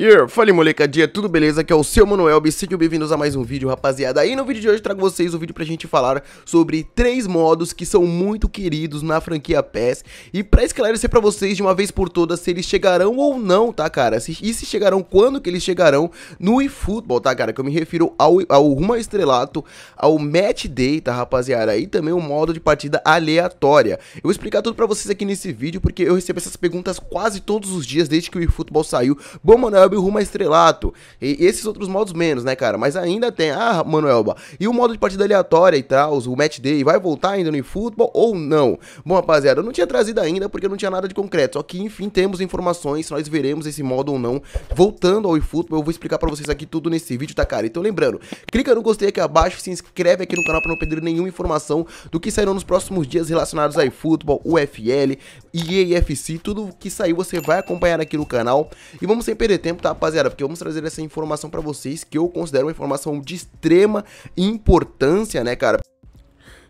Yeah, fala molecadinha, tudo beleza? Aqui é o seu Manuel e sejam bem-vindos a mais um vídeo, rapaziada. E no vídeo de hoje trago vocês o um vídeo pra gente falar sobre três modos que são muito queridos na franquia PES e pra esclarecer pra vocês de uma vez por todas se eles chegarão ou não, tá, cara? Se, e se chegarão, quando que eles chegarão no eFootball, tá, cara? Que eu me refiro ao, ao Ruma Estrelato, ao Match Day, tá, rapaziada? E também o modo de partida aleatória. Eu vou explicar tudo pra vocês aqui nesse vídeo porque eu recebo essas perguntas quase todos os dias desde que o eFootball saiu. Bom, Manuel, Manuelba e o Rumo Estrelato. E, e, esses outros modos menos, né, cara? Mas ainda tem. Ah, Manoelba E o modo de partida aleatória e tal, o Match Day, vai voltar ainda no eFootball ou não? Bom, rapaziada, eu não tinha trazido ainda porque não tinha nada de concreto. Só que, enfim, temos informações nós veremos esse modo ou não voltando ao eFootball. Eu vou explicar pra vocês aqui tudo nesse vídeo, tá, cara? Então, lembrando, clica no gostei aqui abaixo, se inscreve aqui no canal pra não perder nenhuma informação do que sairão nos próximos dias relacionados a eFootball, UFL, EAFC, tudo que sair você vai acompanhar aqui no canal. E vamos sem perder tempo tempo, tá, rapaziada? Porque vamos trazer essa informação para vocês que eu considero uma informação de extrema importância, né, cara?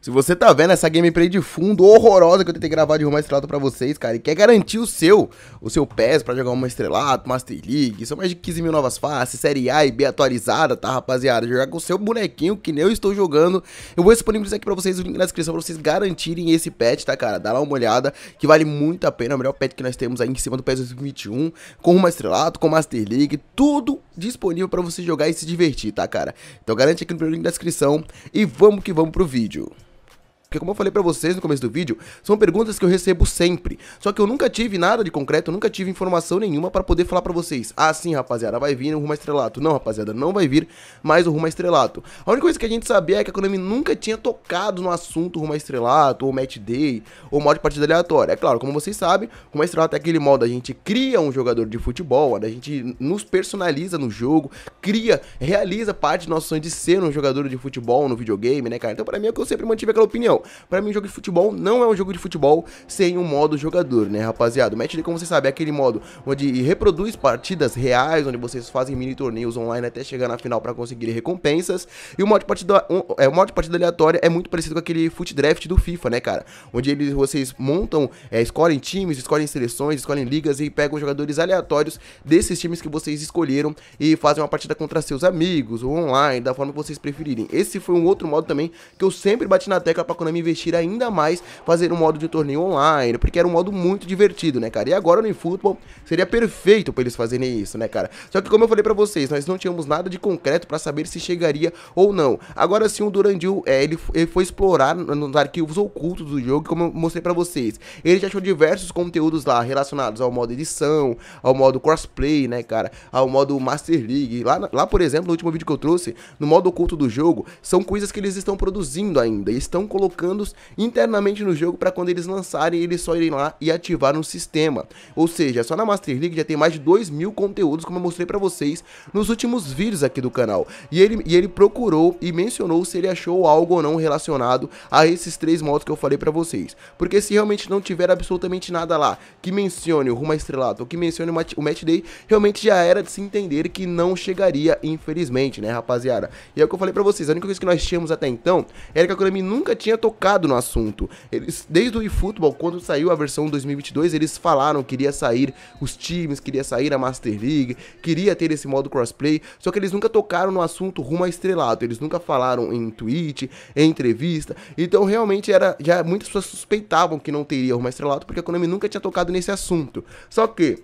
Se você tá vendo essa gameplay de fundo horrorosa que eu tentei gravar de rumo estrada pra vocês, cara, e quer garantir o seu, o seu PES para jogar uma estrelada, Master League. São mais de 15 mil novas faces, Série A e B atualizada, tá, rapaziada? Jogar com o seu bonequinho, que nem eu estou jogando. Eu vou disponibilizar aqui pra vocês o link na descrição pra vocês garantirem esse pet, tá, cara? Dá lá uma olhada, que vale muito a pena. É o melhor pet que nós temos aí em cima do PES 2021, com uma estrelada, com Master League, tudo disponível pra você jogar e se divertir, tá, cara? Então garante aqui no primeiro link da descrição e vamos que vamos pro vídeo. Porque como eu falei para vocês no começo do vídeo, são perguntas que eu recebo sempre. Só que eu nunca tive nada de concreto, nunca tive informação nenhuma para poder falar para vocês. Ah, sim, rapaziada, vai vir o rumo estrelato. Não, rapaziada, não vai vir mais o rumo estrelato. A única coisa que a gente sabia é que a Konami nunca tinha tocado no assunto rumo estrelato, ou match day, ou modo de partida aleatória. É claro, como vocês sabem, rumo estrelato é aquele modo a gente cria um jogador de futebol, a gente nos personaliza no jogo, cria, realiza parte do nosso sonho de ser um jogador de futebol no videogame, né, cara? Então para mim é que eu sempre mantive aquela opinião opinião. Para mim, jogo de futebol não é um jogo de futebol sem um modo jogador, né, rapaziada? O Match Day, como você sabe é aquele modo onde reproduz partidas reais, onde vocês fazem mini torneios online até chegar na final para conseguir recompensas. E o modo de partida, um, é, o modo de partida aleatória é muito parecido com aquele foot draft do FIFA, né, cara? Onde eles, vocês montam, é, escolhem times, escolhem seleções, escolhem ligas e pegam jogadores aleatórios desses times que vocês escolheram e fazem uma partida contra seus amigos, ou online, da forma que vocês preferirem. Esse foi um outro modo também que eu sempre bati na tecla pra quando Konami investir ainda mais, fazer um modo de torneio online, porque era um modo muito divertido, né, cara? E agora no eFootball seria perfeito pra eles fazerem isso, né, cara? Só que como eu falei pra vocês, nós não tínhamos nada de concreto pra saber se chegaria ou não. Agora sim, o Durandil, é, ele, ele foi explorar nos arquivos ocultos do jogo, como eu mostrei pra vocês. Ele já achou diversos conteúdos lá relacionados ao modo edição, ao modo crossplay, né, cara? Ao modo Master League. Lá, lá por exemplo, no último vídeo que eu trouxe, no modo oculto do jogo, são coisas que eles estão produzindo ainda, estão colocando os internamente no jogo para quando eles lançarem, eles só irem lá e ativar no sistema. Ou seja, só na Master League já tem mais de 2 mil conteúdos, como eu mostrei para vocês nos últimos vídeos aqui do canal. E ele, e ele procurou e mencionou se ele achou algo ou não relacionado a esses três modos que eu falei para vocês. Porque se realmente não tiver absolutamente nada lá que mencione o Rumo Estrelato ou que mencione o Match Day, realmente já era de se entender que não chegaria, infelizmente, né, rapaziada? E é o que eu falei para vocês, a única coisa que nós tínhamos até então era que a Konami nunca tinha tomado tocado no assunto. Eles, desde o eFootball, quando saiu a versão 2022, eles falaram que iria sair os times, queria sair a Master League, queria ter esse modo crossplay, só que eles nunca tocaram no assunto rumo a estrelado, eles nunca falaram em tweet, em entrevista. Então realmente era já muitas pessoas suspeitavam que não teria rumo a estrelato porque a Konami nunca tinha tocado nesse assunto. Só que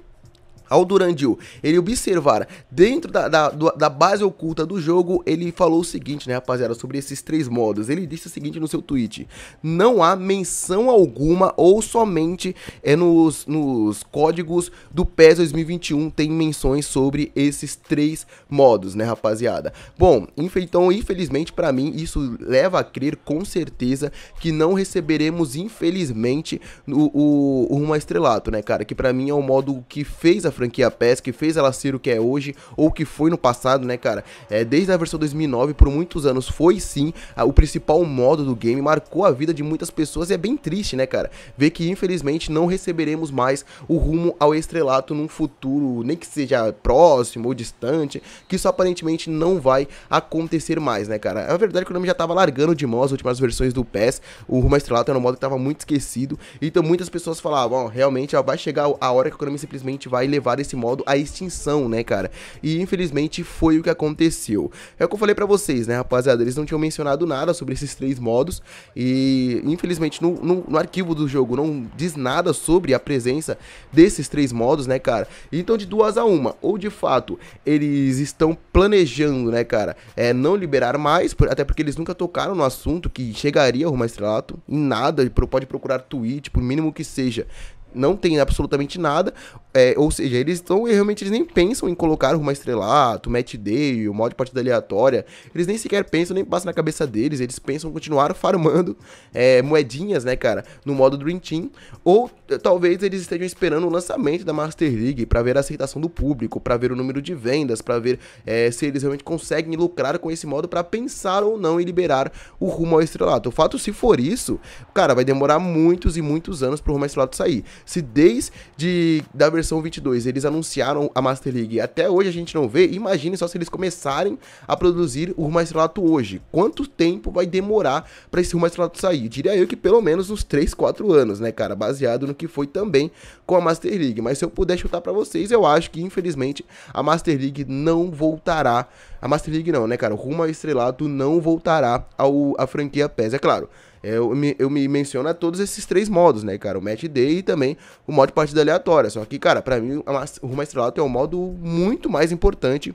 ao Durandil, ele observar dentro da, da, da, base oculta do jogo, ele falou o seguinte, né, rapaziada, sobre esses três modos. Ele disse o seguinte no seu tweet: não há menção alguma ou somente é nos, nos códigos do PES 2021 tem menções sobre esses três modos, né, rapaziada. Bom, então, infelizmente para mim, isso leva a crer com certeza que não receberemos, infelizmente, o, o, o uma estrelato, né, cara, que para mim é o modo que fez a franquia franquia PES, que fez ela ser o que é hoje, ou que foi no passado, né, cara? É, desde a versão 2009, por muitos anos, foi sim a, o principal modo do game, marcou a vida de muitas pessoas e é bem triste, né, cara? Ver que infelizmente não receberemos mais o rumo ao estrelato num futuro, nem que seja próximo ou distante, que isso aparentemente não vai acontecer mais, né, cara? A verdade é que o nome já tava largando de mão as últimas versões do PES, o rumo ao estrelato era um modo que tava muito esquecido, então muitas pessoas falavam, oh, realmente ó, vai chegar a hora que o Konami simplesmente vai levar levar esse modo à extinção, né, cara? E infelizmente foi o que aconteceu. É o que eu falei para vocês, né, rapaziada? Eles não tinham mencionado nada sobre esses três modos e infelizmente no, no, no arquivo do jogo não diz nada sobre a presença desses três modos, né, cara? Então de duas a uma, ou de fato eles estão planejando, né, cara, é, não liberar mais, até porque eles nunca tocaram no assunto que chegaria ao rumo estrelato, em nada, pode procurar tweet, por mínimo que seja, não tem absolutamente nada. É, ou seja, eles estão realmente eles nem pensam em colocar rumo estrelato, ah, match day, o modo de partida aleatória. Eles nem sequer pensam, nem passa na cabeça deles. Eles pensam continuar farmando é, moedinhas, né, cara, no modo Dream Team. Ou eh, talvez eles estejam esperando o lançamento da Master League para ver a aceitação do público, para ver o número de vendas, para ver é, se eles realmente conseguem lucrar com esse modo para pensar ou não em liberar o rumo ao estrelato. O fato, se for isso, cara, vai demorar muitos e muitos anos pro rumo ao estrelato sair se desde da versão 22 eles anunciaram a Master League até hoje a gente não vê, imagine só se eles começarem a produzir o Rumo Estrelato hoje. Quanto tempo vai demorar para esse Rumo Estrelato sair? Diria eu que pelo menos uns 3, 4 anos, né, cara? Baseado no que foi também com a Master League. Mas se eu puder chutar para vocês, eu acho que infelizmente a Master League não voltará. A Master League não, né, cara? O Rumo Estrelato não voltará ao, à franquia PES, é claro. É, eu me, eu me menciono a todos esses três modos, né, cara? O Match Day e também o modo de partida aleatória. Só que, cara, para mim, o Rumo Estrelato é um modo muito mais importante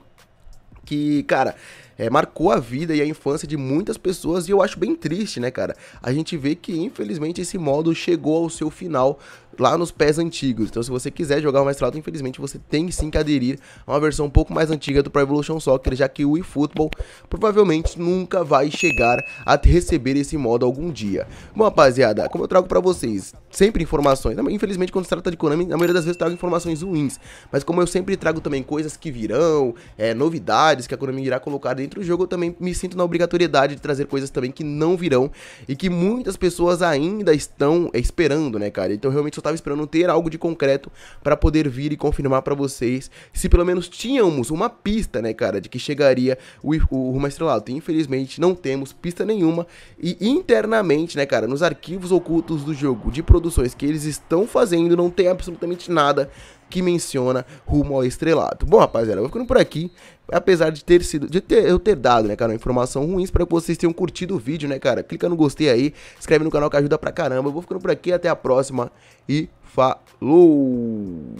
que, cara, é, marcou a vida e a infância de muitas pessoas e eu acho bem triste, né, cara? A gente vê que infelizmente esse modo chegou ao seu final lá nos pés antigos. Então, se você quiser jogar o mestrado, infelizmente você tem sim que aderir a uma versão um pouco mais antiga do Pro Evolution Soccer, já que o eFootball provavelmente nunca vai chegar a receber esse modo algum dia. Bom, rapaziada, como eu trago para vocês sempre informações, né, infelizmente quando se trata de Konami, na maioria das vezes trago informações ruins, mas como eu sempre trago também coisas que virão, é, novidades que a Konami irá colocar dentro dentro o jogo, eu também me sinto na obrigatoriedade de trazer coisas também que não virão e que muitas pessoas ainda estão esperando, né, cara? Então realmente eu tava esperando ter algo de concreto para poder vir e confirmar para vocês se pelo menos tínhamos uma pista, né, cara, de que chegaria o, o Rumo Estrelado. Infelizmente não temos pista nenhuma e internamente, né, cara, nos arquivos ocultos do jogo de produções que eles estão fazendo, não tem absolutamente nada que menciona rumo ao estrelato. Bom, rapaziada, eu vou ficando por aqui. Apesar de ter sido, de ter, eu ter dado, né, cara, informação ruim, espero que vocês tenham curtido o vídeo, né, cara. Clica no gostei aí, inscreve no canal que ajuda pra caramba. Eu vou ficando por aqui, até a próxima e falou!